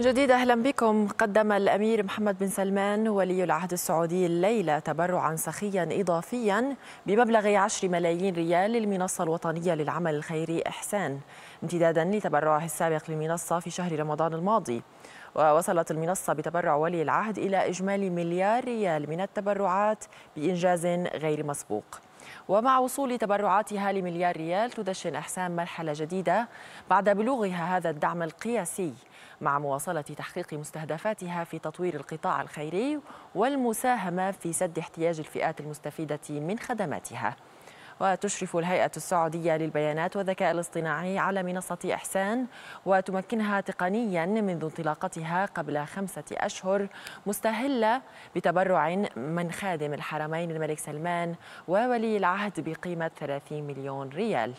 جديد اهلا بكم قدم الامير محمد بن سلمان ولي العهد السعودي الليله تبرعا سخيا اضافيا بمبلغ 10 ملايين ريال للمنصه الوطنيه للعمل الخيري احسان امتدادا لتبرعه السابق للمنصه في شهر رمضان الماضي ووصلت المنصه بتبرع ولي العهد الى اجمالي مليار ريال من التبرعات بانجاز غير مسبوق ومع وصول تبرعاتها لمليار ريال تدشن أحسان مرحلة جديدة بعد بلوغها هذا الدعم القياسي مع مواصلة تحقيق مستهدفاتها في تطوير القطاع الخيري والمساهمة في سد احتياج الفئات المستفيدة من خدماتها وتشرف الهيئة السعودية للبيانات والذكاء الاصطناعي على منصة إحسان وتمكنها تقنيا منذ انطلاقتها قبل خمسة أشهر مستهلة بتبرع من خادم الحرمين الملك سلمان وولي العهد بقيمة 30 مليون ريال